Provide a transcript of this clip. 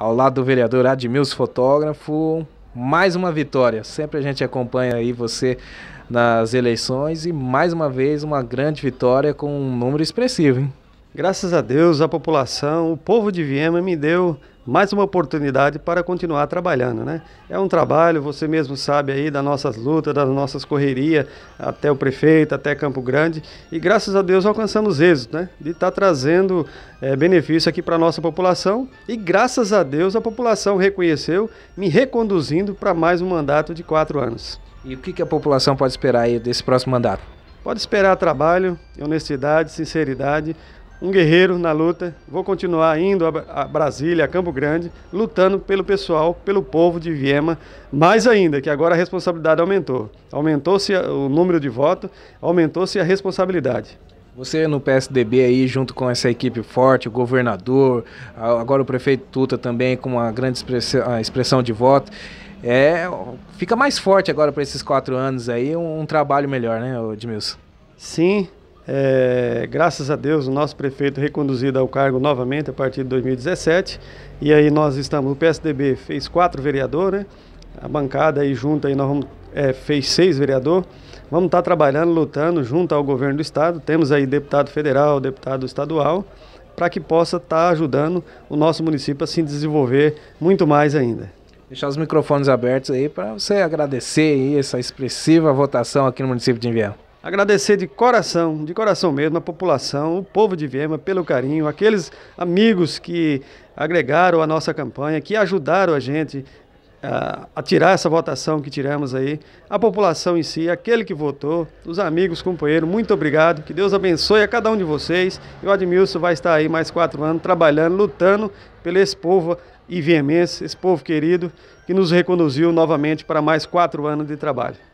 ao lado do vereador Admilson Fotógrafo. Mais uma vitória. Sempre a gente acompanha aí você nas eleições e mais uma vez uma grande vitória com um número expressivo, hein? Graças a Deus, a população, o povo de Viema me deu mais uma oportunidade para continuar trabalhando, né? É um trabalho, você mesmo sabe aí das nossas lutas, das nossas correrias, até o prefeito, até Campo Grande, e graças a Deus alcançamos êxito, né? De estar tá trazendo é, benefício aqui para a nossa população, e graças a Deus a população reconheceu, me reconduzindo para mais um mandato de quatro anos. E o que, que a população pode esperar aí desse próximo mandato? Pode esperar trabalho, honestidade, sinceridade, um guerreiro na luta. Vou continuar indo a Brasília, a Campo Grande, lutando pelo pessoal, pelo povo de Viema, mais ainda, que agora a responsabilidade aumentou. Aumentou-se o número de votos, aumentou-se a responsabilidade. Você no PSDB aí, junto com essa equipe forte, o governador, agora o prefeito Tuta também com uma grande expressão de voto, é, fica mais forte agora para esses quatro anos aí, um, um trabalho melhor, né, Edmilson? Sim, é, graças a Deus, o nosso prefeito reconduzido ao cargo novamente a partir de 2017. E aí nós estamos, o PSDB fez quatro vereadores, né? a bancada aí junto aí nós vamos, é, fez seis vereadores. Vamos estar tá trabalhando, lutando junto ao governo do estado. Temos aí deputado federal, deputado estadual, para que possa estar tá ajudando o nosso município a se desenvolver muito mais ainda. Deixar os microfones abertos aí para você agradecer aí essa expressiva votação aqui no município de Envião. Agradecer de coração, de coração mesmo, a população, o povo de Viema pelo carinho, aqueles amigos que agregaram a nossa campanha, que ajudaram a gente a, a tirar essa votação que tiramos aí, a população em si, aquele que votou, os amigos, companheiros, muito obrigado, que Deus abençoe a cada um de vocês. E o Admilson vai estar aí mais quatro anos trabalhando, lutando pelo esse povo e iviemense, esse povo querido, que nos reconduziu novamente para mais quatro anos de trabalho.